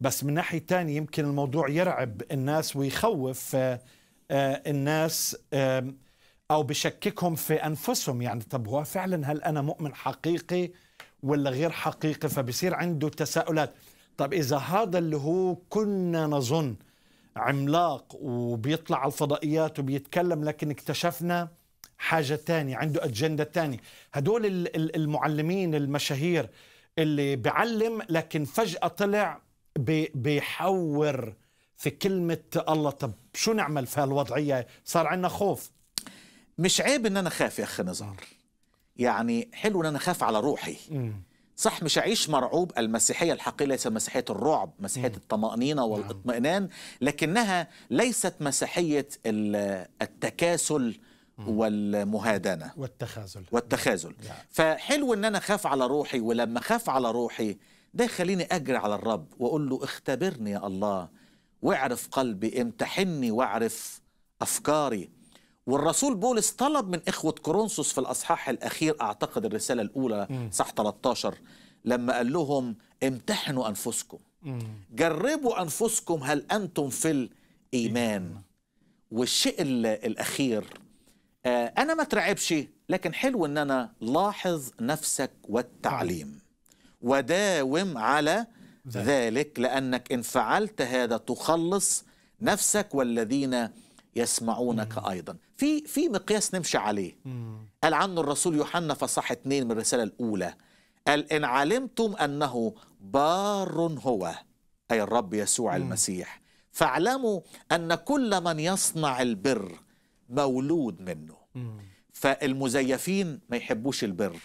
بس من ناحية تانية يمكن الموضوع يرعب الناس ويخوف آه، آه، الناس أو بشككهم في أنفسهم يعني طب هو فعلا هل أنا مؤمن حقيقي ولا غير حقيقي فبصير عنده تساؤلات طب إذا هذا اللي هو كنا نظن عملاق وبيطلع على الفضائيات وبيتكلم لكن اكتشفنا حاجة تانية عنده أجندة تانية هدول المعلمين المشاهير اللي بعلم لكن فجأة طلع بيحور في كلمة الله طب شو نعمل في هالوضعية صار عندنا خوف مش عيب ان انا خاف يا اخي نزار يعني حلو ان انا خاف على روحي صح مش اعيش مرعوب المسيحيه الحقيقيه ليست مسيحيه الرعب مسيحيه الطمانينه نعم. والاطمئنان لكنها ليست مسيحيه التكاسل والمهادنة والتخاذل والتخاذل نعم. فحلو ان انا اخاف على روحي ولما اخاف على روحي ده يخليني اجري على الرب واقول له اختبرني يا الله واعرف قلبي امتحني واعرف افكاري والرسول بولس طلب من اخوه كورنثوس في الاصحاح الاخير اعتقد الرساله الاولى صح 13 لما قال لهم امتحنوا انفسكم جربوا انفسكم هل انتم في الايمان والشيء الاخير آه، انا ما ترعبش لكن حلو ان انا لاحظ نفسك والتعليم وداوم على ذلك لانك ان فعلت هذا تخلص نفسك والذين يسمعونك ايضا في في مقياس نمشي عليه قال عنه الرسول يوحنا فصح اثنين من الرساله الاولى قال ان علمتم انه بار هو اي الرب يسوع المسيح فاعلموا ان كل من يصنع البر مولود منه مم. فالمزيفين ما يحبوش البر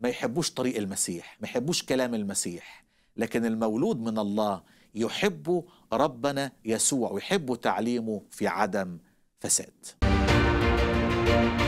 ما يحبوش طريق المسيح ما يحبوش كلام المسيح لكن المولود من الله يحب ربنا يسوع ويحب تعليمه في عدم فساد